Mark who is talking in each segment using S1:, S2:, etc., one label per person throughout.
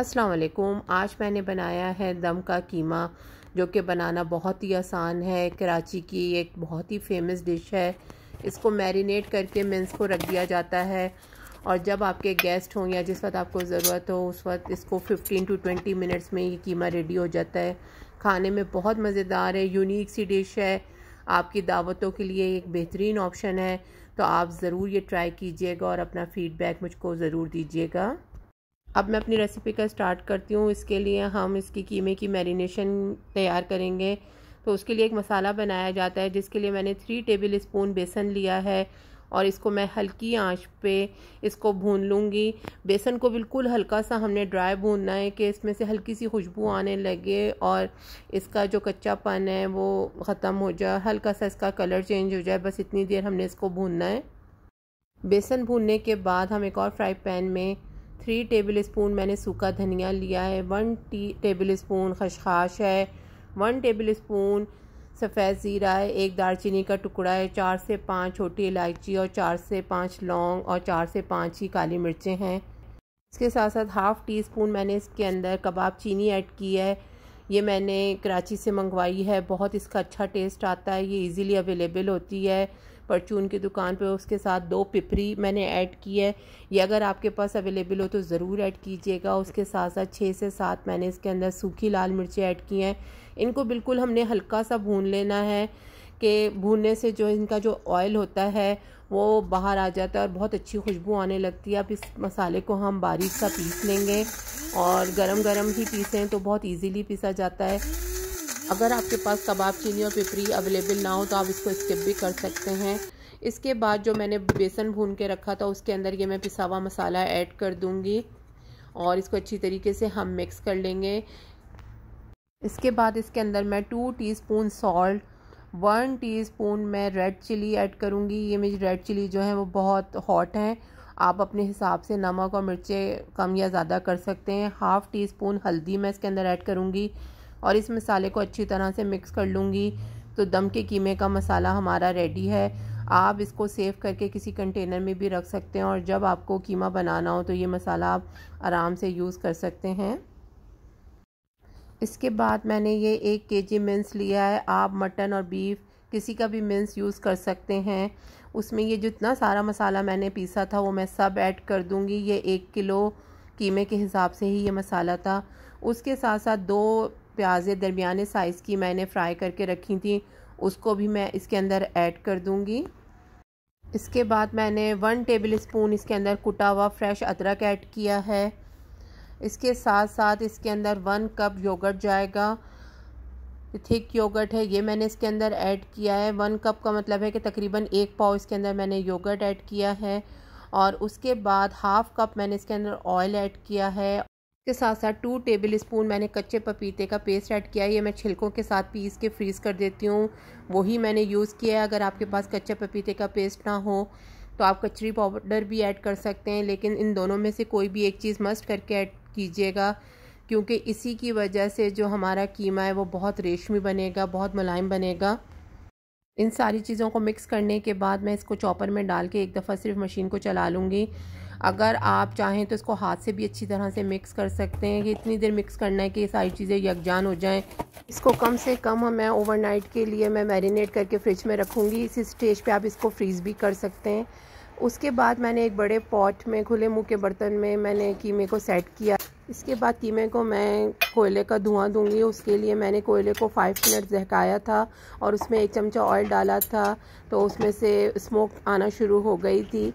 S1: अस्सलाम वालेकुम आज मैंने बनाया है दम का कीमा जो कि बनाना बहुत ही आसान है कराची की एक बहुत ही फेमस डिश है इसको मैरिनेट करके मिन्स को रख दिया जाता है और जब आपके गेस्ट हों या जिस वक्त आपको ज़रूरत हो उस वक्त इसको 15 टू 20 मिनट्स में ये कीमा रेडी हो जाता है खाने में बहुत मज़ेदार है यूनिक सी डिश है आपकी दावतों के लिए एक बेहतरीन ऑप्शन है तो आप ज़रूर ये ट्राई कीजिएगा और अपना फ़ीडबैक मुझको ज़रूर दीजिएगा अब मैं अपनी रेसिपी का स्टार्ट करती हूँ इसके लिए हम इसकी कीमे की मैरिनेशन तैयार करेंगे तो उसके लिए एक मसाला बनाया जाता है जिसके लिए मैंने थ्री टेबल स्पून बेसन लिया है और इसको मैं हल्की आंच पे इसको भून लूँगी बेसन को बिल्कुल हल्का सा हमने ड्राई भूनना है कि इसमें से हल्की सी खुशबू आने लगे और इसका जो कच्चापन है वो ख़त्म हो जाए हल्का सा इसका कलर चेंज हो जाए बस इतनी देर हमने इसको भूनना है बेसन भूनने के बाद हम एक और फ्राई पैन में थ्री टेबल स्पून मैंने सूखा धनिया लिया है वन टी टेबल स्पून खशखाश है वन टेबल स्पून सफ़ेद ज़ीरा है एक दालचीनी का टुकड़ा है चार से पाँच छोटी इलायची और चार से पाँच लौंग और चार से पाँच ही काली मिर्चें हैं इसके साथ साथ हाफ़ टी स्पून मैंने इसके अंदर कबाब चीनी ऐड की है ये मैंने कराची से मंगवाई है बहुत इसका अच्छा टेस्ट आता है ये इजीली अवेलेबल होती है परचून की दुकान पे उसके साथ दो पिपरी मैंने ऐड की है ये अगर आपके पास अवेलेबल हो तो ज़रूर ऐड कीजिएगा उसके साथ साथ छः से सात मैंने इसके अंदर सूखी लाल मिर्चें ऐड की हैं इनको बिल्कुल हमने हल्का सा भून लेना है कि भूनने से जो इनका जो ऑयल होता है वो बाहर आ जाता है और बहुत अच्छी खुशबू आने लगती है अब इस मसाले को हम बारीक सा पीस लेंगे और गरम गरम ही पीसें तो बहुत इजीली पीसा जाता है अगर आपके पास कबाब चीनी और पिपरी अवेलेबल ना हो तो आप इसको स्किप भी कर सकते हैं इसके बाद जो मैंने बेसन भून के रखा था उसके अंदर ये मैं पिसावा मसाला ऐड कर दूँगी और इसको अच्छी तरीके से हम मिक्स कर लेंगे इसके बाद इसके अंदर मैं two teaspoon salt one teaspoon मैं रेड चिली ऐड करूँगी ये मेरी रेड चिली जो है वो बहुत हॉट है आप अपने हिसाब से नमक और मिर्चें कम या ज़्यादा कर सकते हैं हाफ़ टी स्पून हल्दी मैं इसके अंदर ऐड करूँगी और इस मसाले को अच्छी तरह से मिक्स कर लूँगी तो दम के कीमे का मसाला हमारा रेडी है आप इसको सेव करके किसी कंटेनर में भी रख सकते हैं और जब आपको कीमा बनाना हो तो ये मसाला आप आराम से यूज़ कर सकते हैं इसके बाद मैंने ये एक के जी मिन्स लिया है आप मटन और बीफ किसी का भी मिन्स यूज़ कर सकते हैं उसमें ये जितना सारा मसाला मैंने पीसा था वो मैं सब ऐड कर दूँगी ये एक किलो कीमे के हिसाब से ही ये मसाला था उसके साथ साथ दो प्याज़ें दरमियाने साइज़ की मैंने फ्राई करके रखी थी उसको भी मैं इसके अंदर ऐड कर दूँगी इसके बाद मैंने वन टेबल स्पून इसके अंदर कुटा हुआ फ्रेश अदरक ऐड किया है इसके साथ साथ इसके अंदर वन कप योगर्ट जाएगा थिक योगर्ट है ये मैंने इसके अंदर ऐड किया है वन कप का मतलब है कि तकरीबन एक पाव इसके अंदर मैंने योगर्ट ऐड किया है और उसके बाद हाफ़ कप मैंने इसके अंदर ऑयल ऐड किया है के साथ साथ टू टेबल स्पून मैंने कच्चे पपीते का पेस्ट ऐड किया है ये मैं छिलकों के साथ पीस के फ्रीज़ कर देती हूँ वही मैंने यूज़ किया है अगर आपके पास कच्चे पपीते का पेस्ट ना हो तो आप कचरी पाउडर भी ऐड कर सकते हैं लेकिन इन दोनों में से कोई भी एक चीज़ मस्ट करके ऐड कीजिएगा क्योंकि इसी की वजह से जो हमारा कीमा है वो बहुत रेशमी बनेगा बहुत मुलायम बनेगा इन सारी चीज़ों को मिक्स करने के बाद मैं इसको चॉपर में डाल के एक दफ़ा सिर्फ मशीन को चला लूँगी अगर आप चाहें तो इसको हाथ से भी अच्छी तरह से मिक्स कर सकते हैं कि इतनी देर मिक्स करना है कि ये सारी चीज़ें यकजान हो जाएँ इसको कम से कम मैं ओवरनाइट के लिए मैं मैरिनेट करके फ्रिज में रखूँगी इसी स्टेज पर आप इसको फ्रीज़ भी कर सकते हैं उसके बाद मैंने एक बड़े पॉट में खुले मुँह के बर्तन में मैंने कीमे को सेट किया इसके बाद कीमे को मैं कोयले का धुआं दूंगी उसके लिए मैंने कोयले को फाइव मिनट दहकाया था और उसमें एक चमचा ऑयल डाला था तो उसमें से स्मोक आना शुरू हो गई थी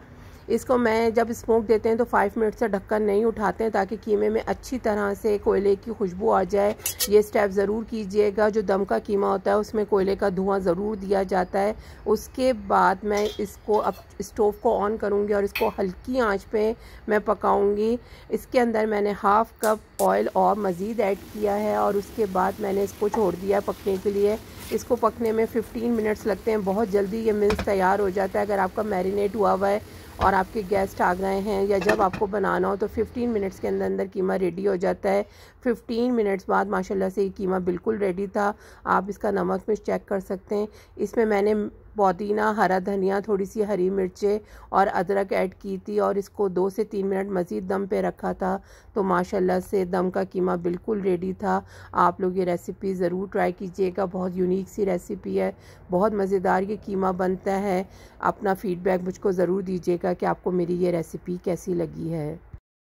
S1: इसको मैं जब स्मोक देते हैं तो फाइव मिनट से ढक्कन नहीं उठाते हैं ताकि कीमे में अच्छी तरह से कोयले की खुशबू आ जाए ये स्टेप ज़रूर कीजिएगा जो दम का कीमा होता है उसमें कोयले का धुआं ज़रूर दिया जाता है उसके बाद मैं इसको अब स्टोव को ऑन करूँगी और इसको हल्की आँच पर मैं पकाऊँगी इसके अंदर मैंने हाफ़ कप ऑयल और मज़ीद ऐड किया है और उसके बाद मैंने इसको छोड़ दिया पकने के लिए इसको पकने में 15 मिनट्स लगते हैं बहुत जल्दी ये मिल्स तैयार हो जाता है अगर आपका मैरिनेट हुआ हुआ है और आपके गेस्ट आ गए हैं या जब आपको बनाना हो तो 15 मिनट्स के अंदर अंदर कीमा रेडी हो जाता है 15 मिनट्स बाद माशाल्लाह से ये कीमा बिल्कुल रेडी था आप इसका नमक मिर्च चेक कर सकते हैं इसमें मैंने पुदीना हरा धनिया थोड़ी सी हरी मिर्चें और अदरक ऐड की थी और इसको दो से तीन मिनट मज़ीद दम पे रखा था तो माशाल्लाह से दम का कीमा बिल्कुल रेडी था आप लोग ये रेसिपी ज़रूर ट्राई कीजिएगा बहुत यूनिक सी रेसिपी है बहुत मज़ेदार ये कीमा बनता है अपना फ़ीडबैक मुझको ज़रूर दीजिएगा कि आपको मेरी ये रेसिपी कैसी लगी है